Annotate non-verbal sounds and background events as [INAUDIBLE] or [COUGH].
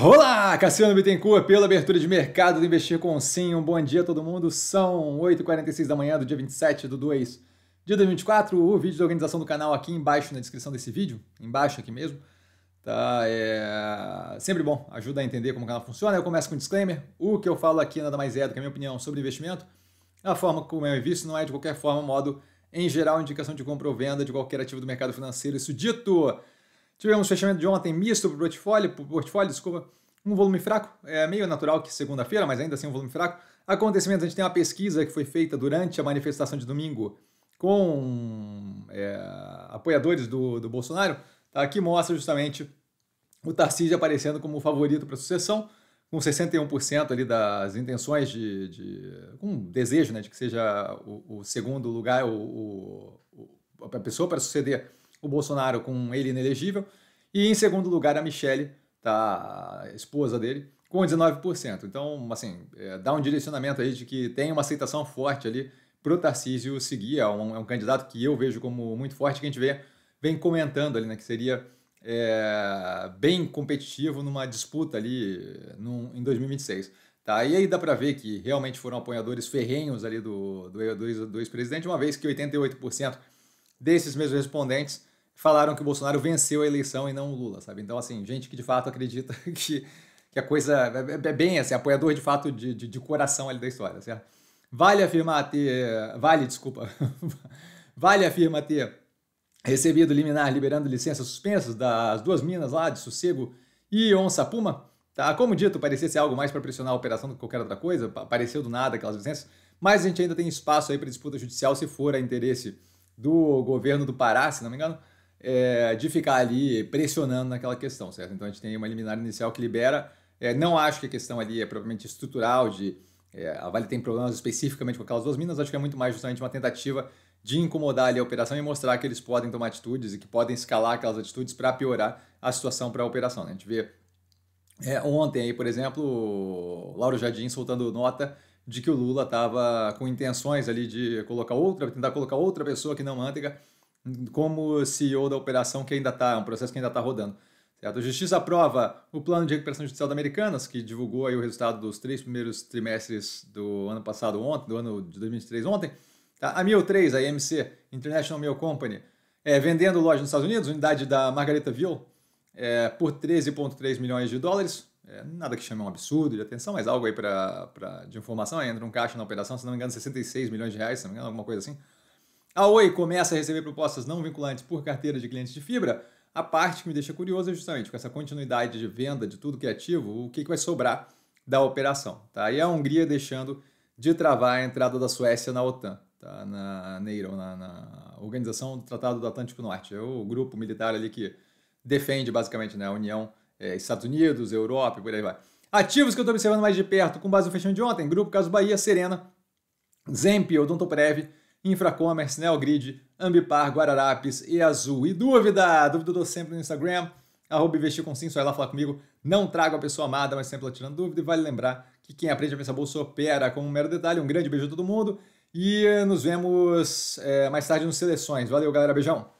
Olá, Cassiano Bittencourt, pela abertura de mercado do Investir com Sim. Um bom dia a todo mundo. São 8h46 da manhã do dia 27 de 2 de 2024. O vídeo de organização do canal aqui embaixo na descrição desse vídeo, embaixo aqui mesmo. Tá, é sempre bom, ajuda a entender como o canal funciona. Eu começo com um disclaimer: o que eu falo aqui nada mais é do que a minha opinião sobre investimento. A forma como eu visto não é de qualquer forma, modo em geral, indicação de compra ou venda de qualquer ativo do mercado financeiro. Isso dito. Tivemos fechamento de ontem misto para o portfólio, portfólio, desculpa, um volume fraco, é meio natural que segunda-feira, mas ainda assim um volume fraco. Acontecimentos, a gente tem uma pesquisa que foi feita durante a manifestação de domingo com é, apoiadores do, do Bolsonaro, tá? que mostra justamente o Tarcísio aparecendo como favorito para sucessão, com 61% ali das intenções de, de com um desejo né, de que seja o, o segundo lugar, o, o, a pessoa para suceder o Bolsonaro com ele inelegível. E em segundo lugar, a Michelle, tá, a esposa dele, com 19%. Então, assim, é, dá um direcionamento aí de que tem uma aceitação forte ali para o Tarcísio seguir. É um, é um, candidato que eu vejo como muito forte, que a gente vê, vem comentando ali, né, que seria é, bem competitivo numa disputa ali num, em 2026. Tá? E aí dá para ver que realmente foram apoiadores ferrenhos ali do, do, do ex-presidente, uma vez que 88% desses mesmos respondentes falaram que o Bolsonaro venceu a eleição e não o Lula, sabe? Então, assim, gente que de fato acredita [LAUGHS] que, que a coisa é, é, é, bem assim, apoiador de fato de, de, de coração ali da história, certo? Vale afirmar ter. Vale, desculpa. [LAUGHS] vale afirmar ter recebido liminar liberando licenças suspensas das duas minas lá de Sossego e Onça Puma. Tá? Como dito, parecia ser algo mais para pressionar a operação do que qualquer outra coisa, apareceu do nada aquelas licenças, mas a gente ainda tem espaço aí para disputa judicial se for a interesse do governo do Pará, se não me engano, é, de ficar ali pressionando naquela questão, certo? Então a gente tem uma liminar inicial que libera. É, não acho que a questão ali é propriamente estrutural, de é, a Vale tem problemas especificamente com aquelas duas minas, acho que é muito mais justamente uma tentativa de incomodar ali a operação e mostrar que eles podem tomar atitudes e que podem escalar aquelas atitudes para piorar a situação para a operação. Né? A gente vê é, ontem aí, por exemplo, o Lauro Jardim soltando nota de que o Lula estava com intenções ali de colocar outra, tentar colocar outra pessoa que não Manteiga como CEO da operação que ainda está, um processo que ainda está rodando. Certo? A Justiça aprova o plano de recuperação judicial da Americanas, que divulgou aí o resultado dos três primeiros trimestres do ano passado ontem, do ano de 2023 ontem. Tá? A MIL3, a IMC, International Mail Company, é, vendendo loja nos Estados Unidos, unidade da Margarita Ville, é, por 13,3 milhões de dólares. É, nada que chame um absurdo de atenção, mas algo aí pra, pra, de informação. Aí entra um caixa na operação, se não me engano, 66 milhões de reais, se não me engano, alguma coisa assim. A Oi começa a receber propostas não vinculantes por carteira de clientes de fibra. A parte que me deixa curioso é justamente com essa continuidade de venda de tudo que é ativo, o que, vai sobrar da operação. Tá? E a Hungria deixando de travar a entrada da Suécia na OTAN, tá? na NATO, na, na Organização do Tratado do Atlântico Norte. É o grupo militar ali que defende basicamente né, a União, é, Estados Unidos, Europa e por aí vai. Ativos que eu estou observando mais de perto, com base no fechamento de ontem, Grupo Caso Bahia, Serena, Zemp, Odontoprev, Infracomer, Neogrid, Ambipar, Guararapes e Azul. E dúvida? Dúvida eu dou sempre no Instagram, arroba investir com sim, só ir lá falar comigo. Não trago a pessoa amada, mas sempre lá tirando dúvida. E vale lembrar que quem aprende a pensar bolsa opera com um mero detalhe. Um grande beijo a todo mundo e nos vemos é, mais tarde nos Seleções. Valeu, galera. Beijão!